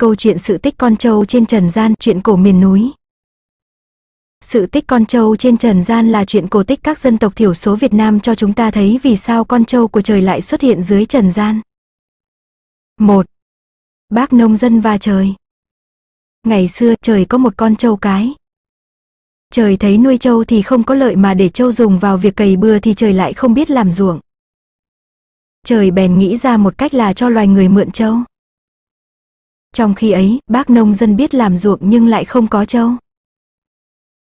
Câu chuyện sự tích con trâu trên trần gian chuyện cổ miền núi. Sự tích con trâu trên trần gian là chuyện cổ tích các dân tộc thiểu số Việt Nam cho chúng ta thấy vì sao con trâu của trời lại xuất hiện dưới trần gian. 1. Bác nông dân và trời Ngày xưa trời có một con trâu cái. Trời thấy nuôi trâu thì không có lợi mà để trâu dùng vào việc cày bừa thì trời lại không biết làm ruộng. Trời bèn nghĩ ra một cách là cho loài người mượn trâu. Trong khi ấy, bác nông dân biết làm ruộng nhưng lại không có trâu.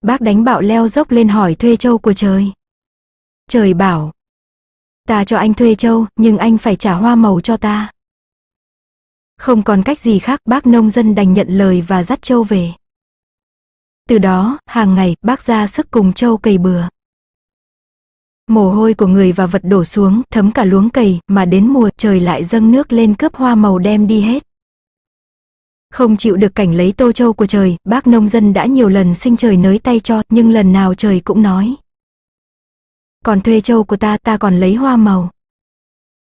Bác đánh bạo leo dốc lên hỏi thuê trâu của trời. Trời bảo. Ta cho anh thuê trâu, nhưng anh phải trả hoa màu cho ta. Không còn cách gì khác bác nông dân đành nhận lời và dắt trâu về. Từ đó, hàng ngày, bác ra sức cùng trâu cày bừa. Mồ hôi của người và vật đổ xuống, thấm cả luống cày, mà đến mùa trời lại dâng nước lên cướp hoa màu đem đi hết. Không chịu được cảnh lấy tô châu của trời, bác nông dân đã nhiều lần xin trời nới tay cho, nhưng lần nào trời cũng nói. Còn thuê châu của ta ta còn lấy hoa màu.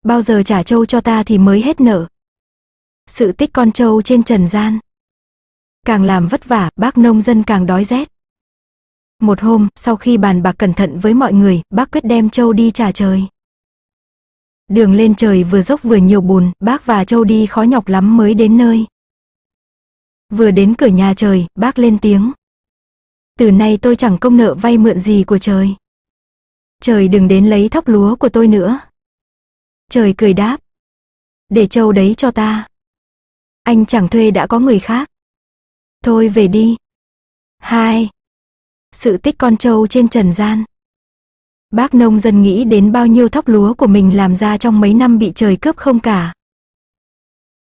Bao giờ trả châu cho ta thì mới hết nợ. Sự tích con châu trên trần gian. Càng làm vất vả, bác nông dân càng đói rét. Một hôm, sau khi bàn bạc cẩn thận với mọi người, bác quyết đem châu đi trả trời. Đường lên trời vừa dốc vừa nhiều bùn, bác và châu đi khó nhọc lắm mới đến nơi. Vừa đến cửa nhà trời, bác lên tiếng. Từ nay tôi chẳng công nợ vay mượn gì của trời. Trời đừng đến lấy thóc lúa của tôi nữa. Trời cười đáp. Để trâu đấy cho ta. Anh chẳng thuê đã có người khác. Thôi về đi. Hai. Sự tích con trâu trên trần gian. Bác nông dân nghĩ đến bao nhiêu thóc lúa của mình làm ra trong mấy năm bị trời cướp không cả,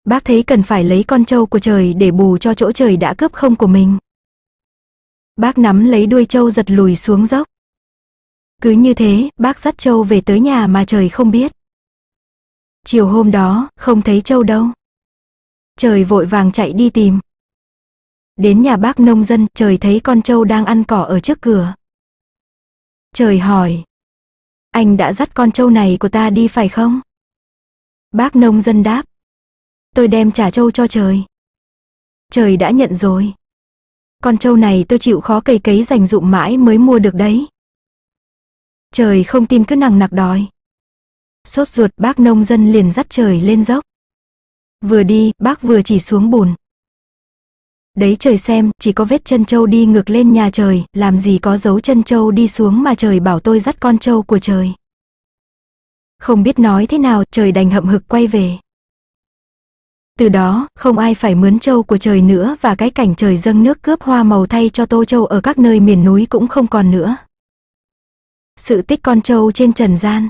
bác thấy cần phải lấy con trâu của trời để bù cho chỗ trời đã cướp không của mình. Bác nắm lấy đuôi trâu giật lùi xuống dốc. Cứ như thế, bác dắt trâu về tới nhà mà trời không biết. Chiều hôm đó, không thấy trâu đâu. Trời vội vàng chạy đi tìm. Đến nhà bác nông dân, trời thấy con trâu đang ăn cỏ ở trước cửa. Trời hỏi. Anh đã dắt con trâu này của ta đi phải không? Bác nông dân đáp, tôi đem trả trâu cho trời. Trời đã nhận rồi. Con trâu này tôi chịu khó cày cấy dành dụm mãi mới mua được đấy. Trời không tin cứ nằng nặc đòi. Sốt ruột bác nông dân liền dắt trời lên dốc. Vừa đi, bác vừa chỉ xuống bùn. Đấy trời xem, chỉ có vết chân trâu đi ngược lên nhà trời, làm gì có dấu chân trâu đi xuống mà trời bảo tôi dắt con trâu của trời. Không biết nói thế nào, trời đành hậm hực quay về. Từ đó, không ai phải mướn châu của trời nữa và cái cảnh trời dâng nước cướp hoa màu thay cho tô châu ở các nơi miền núi cũng không còn nữa. Sự tích con châu trên trần gian